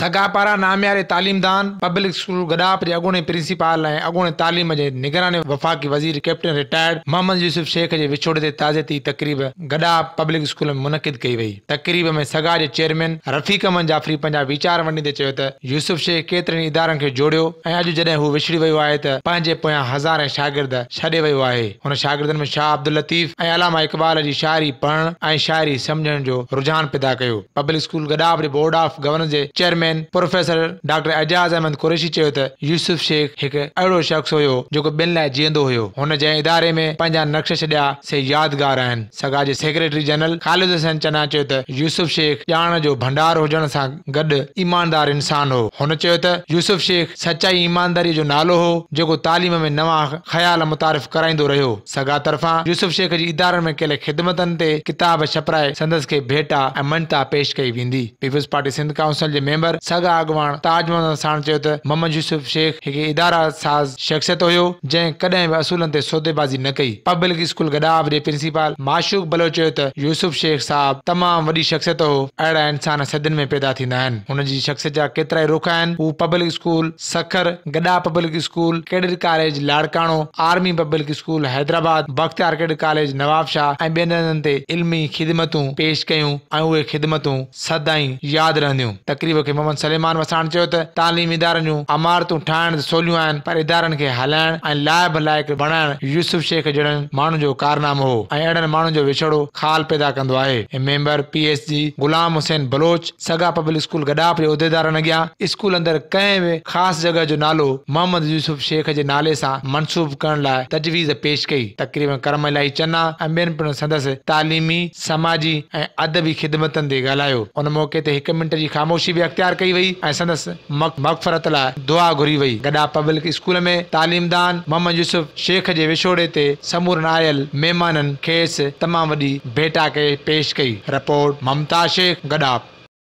नामियारे तालीमदान public school school के અગોણે प्रिंसिपाल ऐं अगोणे तालीम के निगरानी वफ़ाक़ी वज़ीर कैप्टन रिटायर्ड मोहम्मद यूसुफ शेख के विछोड़े ताज़ेती तकरीब गडा पब्लिक स्कूल में मुनद कई वही तकरीब में सगा के चेयरमैन रफ़ीक अमन जाफ़री पंहिंजा विचार वंडींदे चयो त यूसुफ शेख केतर इदार खे जोड़ियो ऐं विछड़ी वो है त पंहिंजे हज़ारे शागिर्द छे वो है उन शागिर्दन में शाह अब्दुल लतीफ़ ए अलामा इक़बाल की शायरी पढ़ शायरी शाइरी जो रुझान पैदा कर पब्लिक स्कूल के बोर्ड ऑफ गवर्नर के chairman chairman professor doctor Ejaz Ahmed Qureshi चयो यूसुफ शेख एक अड़ो शख्स हो जो बिन लाइ जीअंदो हुयो इदारे में पंहिंजा नक्श छॾिया से यादगार आहिनि सगा के सेक्रेटरी जनरल ख़ालिद हुसैन चन्ना चयो त यूसुफ शेख जान जो भंडार हुजण सां गॾु ईमानदार इंसान हो हुन यूसुफ शेख सच्चाई ईमानदारी जो नालो हो जो तालीम में नवा ख़्याल मुतारिफ़ कराईंदो रो सगा तरफा यूसुफ शेख की इदार में कल खिदमत किताब छपराए संदस के भेटा मनता पेश कई वी पीपुल्स पार्टी सिंध काउंसिल के मेंबर पर सग आगवान ताजमहल साण चयो त मोहम्मद यूसुफ शेख हिकु इदारा साज़ शख्सियत हुयो जंहिं कॾहिं बि असूलनि ते सौदेबाज़ी न कई पब्लिक स्कूल गडाब जे प्रिंसिपल माशूक भलो चयो त यूसुफ शेख साहब तमामु वॾी शख्सियत हो अहिड़ा इंसान सदियुनि में पैदा थींदा आहिनि हुन जी शख्सियत जा केतिरा ई रुख आहिनि हू पब्लिक स्कूल सखर गडा public school cadet college Larkana army public school Hyderabad Bakhtiar cadet college Nawabshah ऐं ॿियनि हंधनि ते इल्मी ख़िदमतूं पेश कयूं ऐं उहे ख़िदमतूं सदाई यादि रहंदियूं तकरीब खे की मोहम्मद सलेमान वसाण तालीम इदारनि जूं अमारतूं ठाहिण सवलियूं आहिनि पर इदारनि खे हलाइण ऐं लाइब लाइक़ यूसुफ शेख जहिड़नि माण्हुनि कारनामो हो ऐं अहिड़नि विछड़ो खाल पैदा कंदो आहे मेंबर पी गुलाम हुसैन बलोच सगा पब्लिक स्कूल गडाप जे उहिदेदारनि अॻियां स्कूल अंदरि कंहिं बि ख़ासि जॻह जो नालो मोहम्मद यूसुफ शेख के नाले सा मंसूब करण लाइ तजवीज़ पेश कई तकरीबन करम इलाही चना ऐं ॿियनि पिणु तालीमी समाजी ऐं अदबी ख़िदमतनि ते ॻाल्हायो उन मौक़े ते हिकु मिंट जी ख़ामोशी बि अख़्तियार इख्तियार कई वही संदस मक़फ़रत ला दुआ घुरी वही गडा पब्लिक स्कूल में तालीमदान मोहम्मद यूसुफ शेख के विछोड़े ते समूर नायल मेहमान खेस तमाम वही भेटा के पेश कई रिपोर्ट ममता शेख गडा